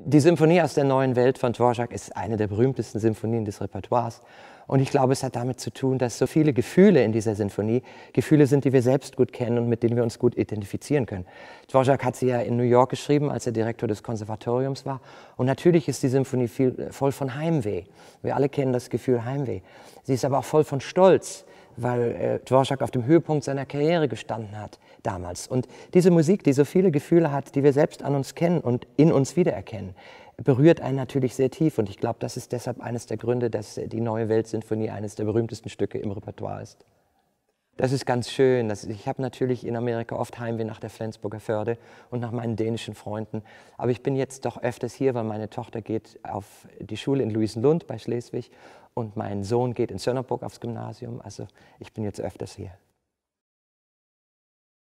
Die Symphonie aus der neuen Welt von Dvorak ist eine der berühmtesten Symphonien des Repertoires. Und ich glaube, es hat damit zu tun, dass so viele Gefühle in dieser Sinfonie Gefühle sind, die wir selbst gut kennen und mit denen wir uns gut identifizieren können. Dvorak hat sie ja in New York geschrieben, als er Direktor des Konservatoriums war. Und natürlich ist die Sinfonie viel, äh, voll von Heimweh. Wir alle kennen das Gefühl Heimweh. Sie ist aber auch voll von Stolz weil äh, Dvorak auf dem Höhepunkt seiner Karriere gestanden hat damals. Und diese Musik, die so viele Gefühle hat, die wir selbst an uns kennen und in uns wiedererkennen, berührt einen natürlich sehr tief. Und ich glaube, das ist deshalb eines der Gründe, dass die Neue Weltsinfonie eines der berühmtesten Stücke im Repertoire ist. Das ist ganz schön. Das, ich habe natürlich in Amerika oft Heimweh nach der Flensburger Förde und nach meinen dänischen Freunden. Aber ich bin jetzt doch öfters hier, weil meine Tochter geht auf die Schule in Luisenlund bei Schleswig und mein Sohn geht in Sönnerburg aufs Gymnasium. Also ich bin jetzt öfters hier.